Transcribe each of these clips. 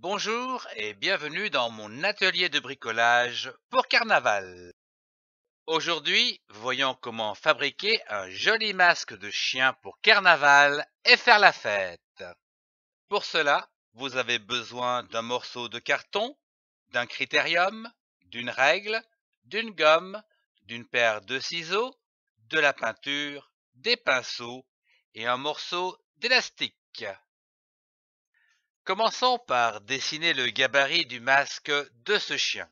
Bonjour et bienvenue dans mon atelier de bricolage pour carnaval. Aujourd'hui, voyons comment fabriquer un joli masque de chien pour carnaval et faire la fête. Pour cela, vous avez besoin d'un morceau de carton, d'un critérium, d'une règle, d'une gomme, d'une paire de ciseaux, de la peinture, des pinceaux et un morceau d'élastique. Commençons par dessiner le gabarit du masque de ce chien.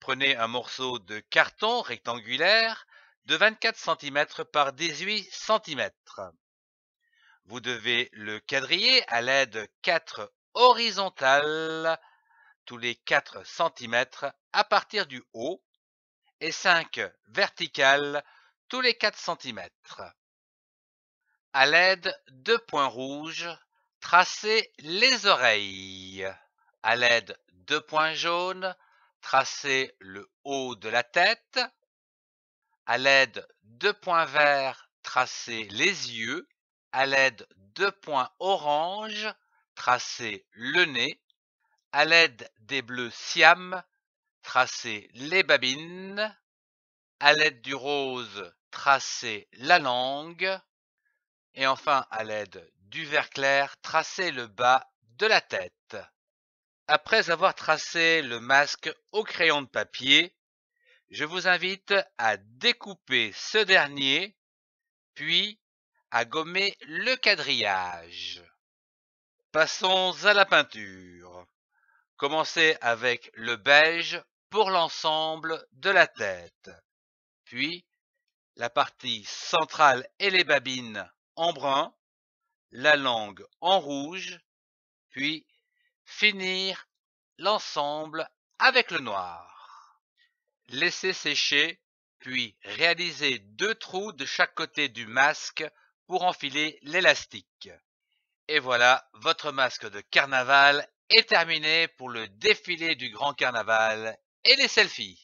Prenez un morceau de carton rectangulaire de 24 cm par 18 cm. Vous devez le quadriller à l'aide 4 horizontales tous les 4 cm à partir du haut et 5 verticales tous les 4 cm. À l'aide de points rouges Tracez les oreilles. À l'aide de points jaunes, tracez le haut de la tête. À l'aide de points verts, tracez les yeux. À l'aide de points orange, tracez le nez. À l'aide des bleus siam, tracez les babines. À l'aide du rose, tracez la langue et enfin à l'aide du vert clair, tracez le bas de la tête. Après avoir tracé le masque au crayon de papier, je vous invite à découper ce dernier, puis à gommer le quadrillage. Passons à la peinture. Commencez avec le beige pour l'ensemble de la tête, puis la partie centrale et les babines brun, la langue en rouge, puis finir l'ensemble avec le noir. Laissez sécher, puis réalisez deux trous de chaque côté du masque pour enfiler l'élastique. Et voilà, votre masque de carnaval est terminé pour le défilé du grand carnaval et les selfies.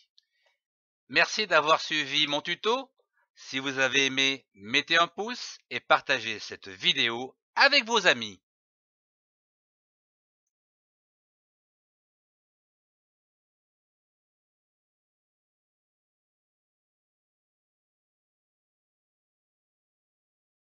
Merci d'avoir suivi mon tuto. Si vous avez aimé, mettez un pouce et partagez cette vidéo avec vos amis.